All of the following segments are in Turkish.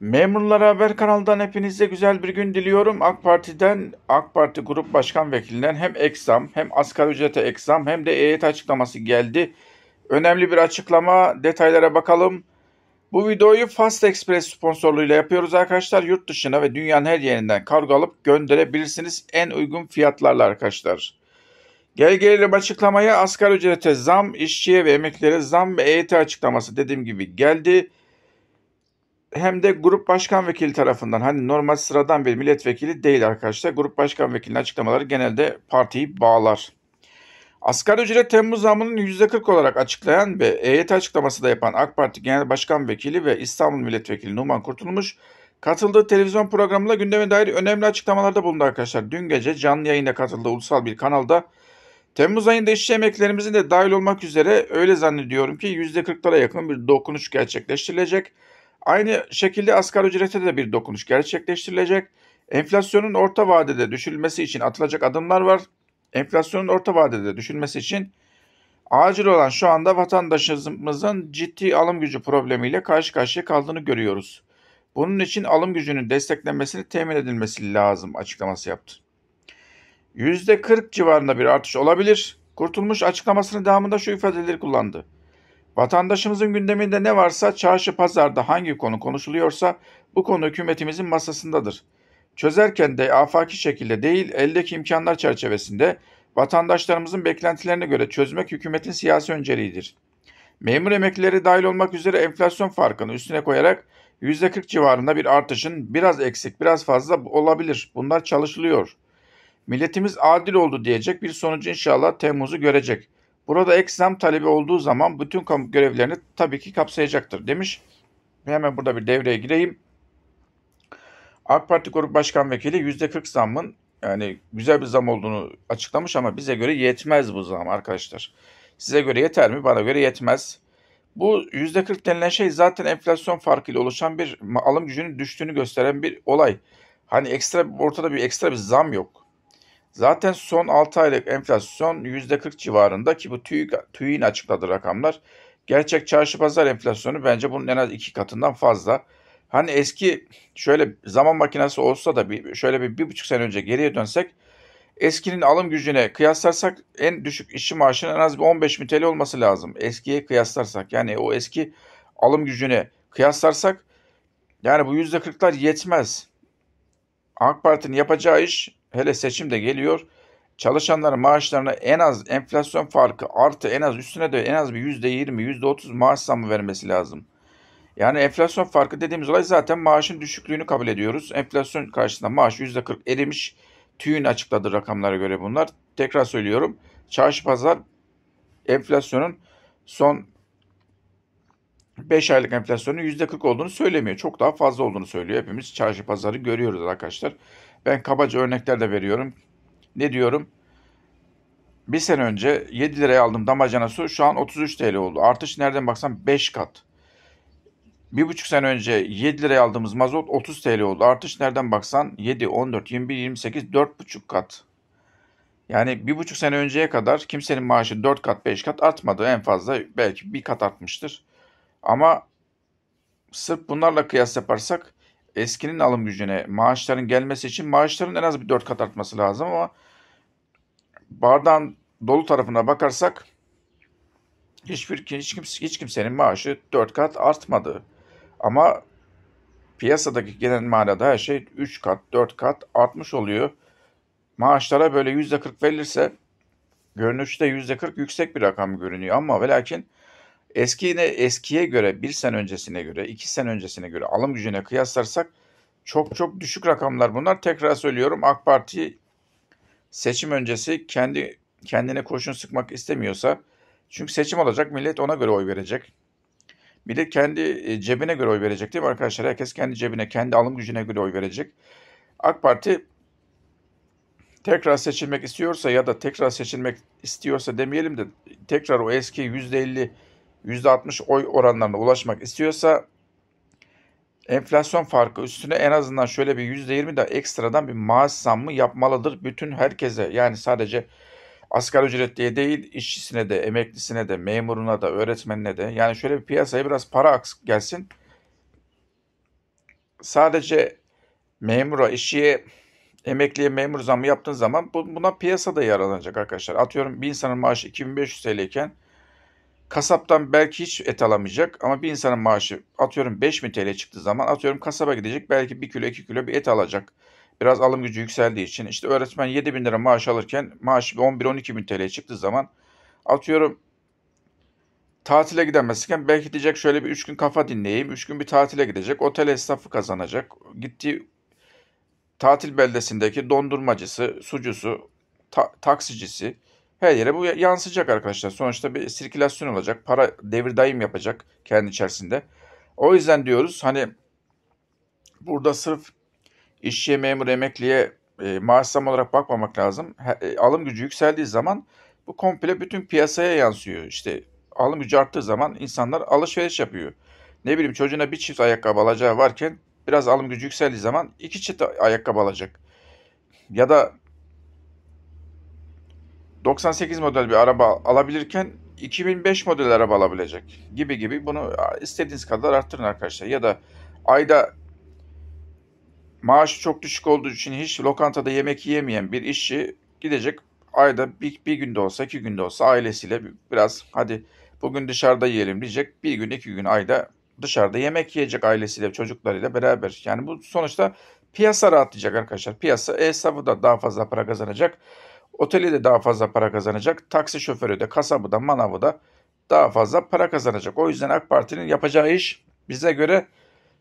Memurlar Haber kanalından hepinize güzel bir gün diliyorum. AK Parti'den, AK Parti Grup Başkan Vekilinden hem eksam hem asgari ücrete eksam hem de EYT açıklaması geldi. Önemli bir açıklama, detaylara bakalım. Bu videoyu Fast Express sponsorluğuyla yapıyoruz arkadaşlar. Yurt dışına ve dünyanın her yerinden kargo alıp gönderebilirsiniz en uygun fiyatlarla arkadaşlar. Gel gelelim açıklamaya asgari ücrete zam, işçiye ve emeklilere zam ve EYT açıklaması dediğim gibi geldi hem de grup başkan vekili tarafından hani normal sıradan bir milletvekili değil arkadaşlar. Grup başkan vekilinin açıklamaları genelde partiyi bağlar. Asgari ücret Temmuz zamının %40 olarak açıklayan ve EYT açıklaması da yapan AK Parti Genel Başkan Vekili ve İstanbul Milletvekili Numan Kurtulmuş katıldığı televizyon programında gündeme dair önemli açıklamalarda bulundu arkadaşlar. Dün gece canlı yayına katıldığı ulusal bir kanalda Temmuz ayında işçi emeklerimizin de dahil olmak üzere öyle zannediyorum ki %40'lara yakın bir dokunuş gerçekleştirilecek. Aynı şekilde asgari ücrete de bir dokunuş gerçekleştirilecek. Enflasyonun orta vadede düşülmesi için atılacak adımlar var. Enflasyonun orta vadede düşülmesi için acil olan şu anda vatandaşımızın ciddi alım gücü problemiyle karşı karşıya kaldığını görüyoruz. Bunun için alım gücünün desteklenmesini temin edilmesi lazım açıklaması yaptı. %40 civarında bir artış olabilir. Kurtulmuş açıklamasının devamında şu ifadeleri kullandı. Vatandaşımızın gündeminde ne varsa çarşı pazarda hangi konu konuşuluyorsa bu konu hükümetimizin masasındadır. Çözerken de afaki şekilde değil eldeki imkanlar çerçevesinde vatandaşlarımızın beklentilerine göre çözmek hükümetin siyasi önceliğidir. Memur emeklileri dahil olmak üzere enflasyon farkını üstüne koyarak %40 civarında bir artışın biraz eksik biraz fazla olabilir. Bunlar çalışılıyor. Milletimiz adil oldu diyecek bir sonucu inşallah Temmuz'u görecek. Burada ek talebi olduğu zaman bütün kamu görevlerini tabii ki kapsayacaktır demiş. Hemen burada bir devreye gireyim. AK Parti Grup Başkan Vekili %40 zammın yani güzel bir zam olduğunu açıklamış ama bize göre yetmez bu zam arkadaşlar. Size göre yeter mi? Bana göre yetmez. Bu %40 denilen şey zaten enflasyon farkıyla oluşan bir alım gücünün düştüğünü gösteren bir olay. Hani ekstra ortada bir ekstra bir zam yok. Zaten son 6 aylık enflasyon %40 civarında ki bu TÜİK, TÜİK'in açıkladığı rakamlar. Gerçek çarşı pazar enflasyonu bence bunun en az iki katından fazla. Hani eski şöyle zaman makinesi olsa da bir, şöyle bir, bir buçuk sene önce geriye dönsek eskinin alım gücüne kıyaslarsak en düşük işçi maaşının en az bir 15 bin TL olması lazım. Eskiye kıyaslarsak yani o eski alım gücüne kıyaslarsak yani bu yüzde %40'lar yetmez. AK Parti'nin yapacağı iş hele seçim de geliyor. Çalışanların maaşlarına en az enflasyon farkı artı en az üstüne de en az bir yüzde yirmi, yüzde otuz maaş zammı vermesi lazım. Yani enflasyon farkı dediğimiz olay zaten maaşın düşüklüğünü kabul ediyoruz. Enflasyon karşısında maaş yüzde kırk erimiş. TÜİ'nin açıkladığı rakamlara göre bunlar. Tekrar söylüyorum. Çarşı pazar enflasyonun son 5 aylık enflasyonun %40 olduğunu söylemiyor. Çok daha fazla olduğunu söylüyor. Hepimiz çarşı pazarı görüyoruz arkadaşlar. Ben kabaca örnekler de veriyorum. Ne diyorum? Bir sene önce 7 liraya aldım damacana su şu an 33 TL oldu. Artış nereden baksan 5 kat. Bir buçuk sene önce 7 liraya aldığımız mazot 30 TL oldu. Artış nereden baksan 7, 14, 21, 28, 4 buçuk kat. Yani bir buçuk sene önceye kadar kimsenin maaşı 4 kat 5 kat artmadı. En fazla belki bir kat artmıştır. Ama sırf bunlarla kıyas yaparsak eskinin alım gücüne maaşların gelmesi için maaşların en az bir dört kat artması lazım ama bardağın dolu tarafına bakarsak hiçbir hiç, kimse, hiç kimsenin maaşı dört kat artmadı. Ama piyasadaki genel manada her şey üç kat dört kat artmış oluyor. Maaşlara böyle yüzde kırk verilirse görünüşte yüzde kırk yüksek bir rakam görünüyor ama ve lakin Eskine, eskiye göre bir sene öncesine göre iki sene öncesine göre alım gücüne kıyaslarsak çok çok düşük rakamlar bunlar. Tekrar söylüyorum AK Parti seçim öncesi kendi kendine kurşun sıkmak istemiyorsa çünkü seçim olacak millet ona göre oy verecek. Millet kendi e, cebine göre oy verecek değil mi arkadaşlar? Herkes kendi cebine, kendi alım gücüne göre oy verecek. AK Parti tekrar seçilmek istiyorsa ya da tekrar seçilmek istiyorsa demeyelim de tekrar o eski %50 %60 oy oranlarına ulaşmak istiyorsa enflasyon farkı üstüne en azından şöyle bir %20 de ekstradan bir maaş zammı yapmalıdır bütün herkese. Yani sadece asgari ücretliye değil işçisine de, emeklisine de, memuruna da, öğretmenine de. Yani şöyle bir piyasaya biraz para aksık gelsin. Sadece memura, işçiye, emekliye memur zammı yaptığın zaman buna piyasada yaralanacak arkadaşlar. Atıyorum bir insanın maaşı 2500 TL iken Kasaptan belki hiç et alamayacak ama bir insanın maaşı atıyorum 5 bin TL çıktığı zaman atıyorum kasaba gidecek belki 1 kilo 2 kilo bir et alacak. Biraz alım gücü yükseldiği için işte öğretmen 7 bin lira maaş alırken maaş 11-12 bin TL çıktığı zaman atıyorum tatile gidemezken belki diyecek şöyle bir 3 gün kafa dinleyeyim. 3 gün bir tatile gidecek. Otel esnafı kazanacak. Gittiği tatil beldesindeki dondurmacısı, sucusu, ta- taksicisi her yere bu yansıyacak arkadaşlar. Sonuçta bir sirkülasyon olacak. Para devir daim yapacak kendi içerisinde. O yüzden diyoruz hani burada sırf işçiye, memur, emekliye e, maaş zam olarak bakmamak lazım. He, e, alım gücü yükseldiği zaman bu komple bütün piyasaya yansıyor. İşte alım gücü arttığı zaman insanlar alışveriş yapıyor. Ne bileyim çocuğuna bir çift ayakkabı alacağı varken biraz alım gücü yükseldiği zaman iki çift ayakkabı alacak. Ya da 98 model bir araba alabilirken 2005 model araba alabilecek gibi gibi bunu istediğiniz kadar arttırın arkadaşlar. Ya da ayda maaşı çok düşük olduğu için hiç lokantada yemek yiyemeyen bir işçi gidecek ayda bir, bir günde olsa iki günde olsa ailesiyle biraz hadi bugün dışarıda yiyelim diyecek. Bir gün iki gün ayda dışarıda yemek yiyecek ailesiyle çocuklarıyla beraber. Yani bu sonuçta piyasa rahatlayacak arkadaşlar. Piyasa e-hesabı da daha fazla para kazanacak. Oteli de daha fazla para kazanacak. Taksi şoförü de kasabı da manavı da daha fazla para kazanacak. O yüzden AK Parti'nin yapacağı iş bize göre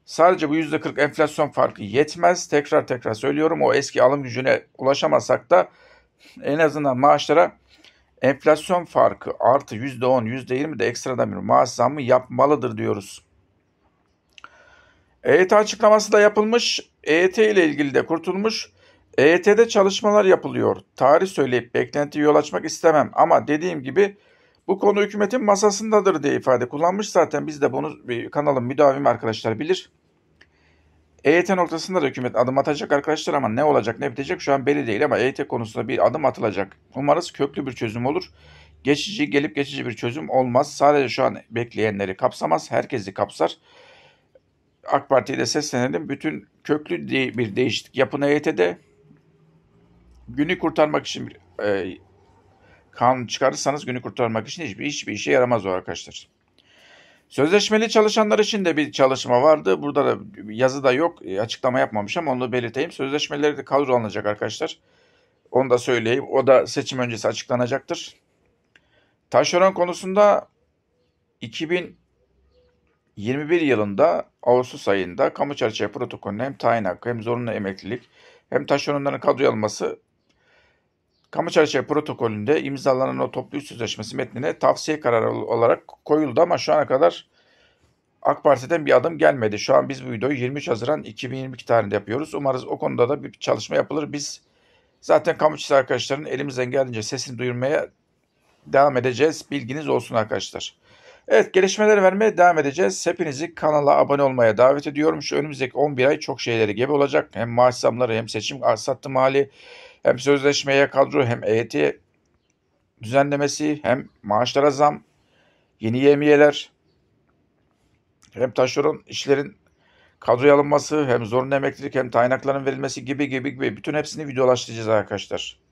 sadece bu %40 enflasyon farkı yetmez. Tekrar tekrar söylüyorum o eski alım gücüne ulaşamasak da en azından maaşlara enflasyon farkı artı %10, %20 de ekstradan bir maaş zammı yapmalıdır diyoruz. EYT açıklaması da yapılmış. EYT ile ilgili de kurtulmuş. EYT'de çalışmalar yapılıyor. Tarih söyleyip beklenti yol açmak istemem ama dediğim gibi bu konu hükümetin masasındadır diye ifade kullanmış. Zaten biz de bunu kanalın müdavimi arkadaşlar bilir. EYT noktasında da hükümet adım atacak arkadaşlar ama ne olacak ne bitecek şu an belli değil ama EYT konusunda bir adım atılacak. Umarız köklü bir çözüm olur. Geçici gelip geçici bir çözüm olmaz. Sadece şu an bekleyenleri kapsamaz. Herkesi kapsar. AK Parti'ye de seslenelim. Bütün köklü bir değişiklik yapın EYT'de günü kurtarmak için e, kanun çıkarırsanız günü kurtarmak için hiçbir, hiçbir işe yaramaz o arkadaşlar. Sözleşmeli çalışanlar için de bir çalışma vardı. Burada da yazı da yok. E, açıklama yapmamış ama onu belirteyim. Sözleşmeleri de alınacak arkadaşlar. Onu da söyleyeyim. O da seçim öncesi açıklanacaktır. Taşeron konusunda 2021 yılında Ağustos ayında kamu çerçeve protokolüne hem tayin hakkı hem zorunlu emeklilik hem taşeronların kadroya alınması Kamu çerçeve protokolünde imzalanan o toplu üst sözleşmesi metnine tavsiye kararı olarak koyuldu ama şu ana kadar AK Parti'den bir adım gelmedi. Şu an biz bu videoyu 23 Haziran 2022 tarihinde yapıyoruz. Umarız o konuda da bir çalışma yapılır. Biz zaten kamu çizgi arkadaşların elimizden geldiğince sesini duyurmaya devam edeceğiz. Bilginiz olsun arkadaşlar. Evet gelişmeler vermeye devam edeceğiz. Hepinizi kanala abone olmaya davet ediyorum. Şu önümüzdeki 11 ay çok şeyleri gibi olacak. Hem maaş zamları hem seçim sattım hali hem sözleşmeye kadro hem EYT düzenlemesi hem maaşlara zam, yeni yemiyeler, hem taşeron işlerin kadroya alınması hem zorunlu emeklilik hem tayinakların verilmesi gibi gibi gibi bütün hepsini videolaştıracağız arkadaşlar.